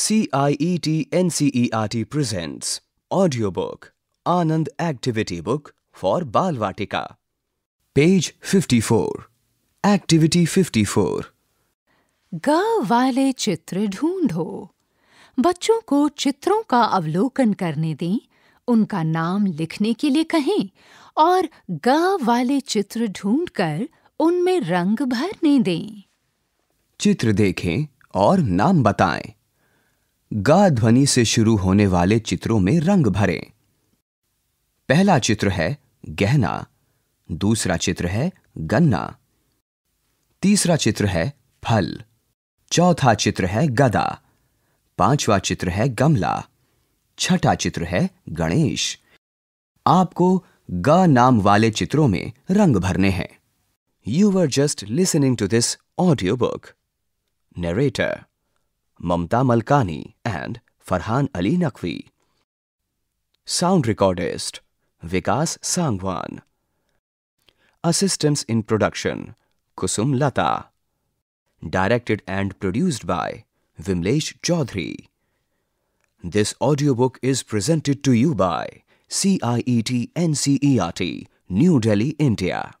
CIET NCERT presents audiobook Anand activity book for Balvatika. Page 54. Activity 54. ग वाले चित्र ढूंढो बच्चों को चित्रों का अवलोकन करने दें उनका नाम लिखने के लिए कहें और ग वाले चित्र ढूंढकर उनमें रंग भरने दें चित्र देखें और नाम बताएं गा ध्वनि से शुरू होने वाले चित्रों में रंग भरें पहला चित्र है गहना दूसरा चित्र है गन्ना तीसरा चित्र है फल चौथा चित्र है गदा पांचवा चित्र है गमला छठा चित्र है गणेश आपको ग नाम वाले चित्रों में रंग भरने हैं you were just listening to this audio book narrator Mamta Malkani and Farhan Ali Naqvi. Sound recordist Vikas Sangwan. Assistance in production Kusum Lata. Directed and produced by Vimlesh Chaudhary. This audiobook is presented to you by CIET NCERT, New Delhi, India.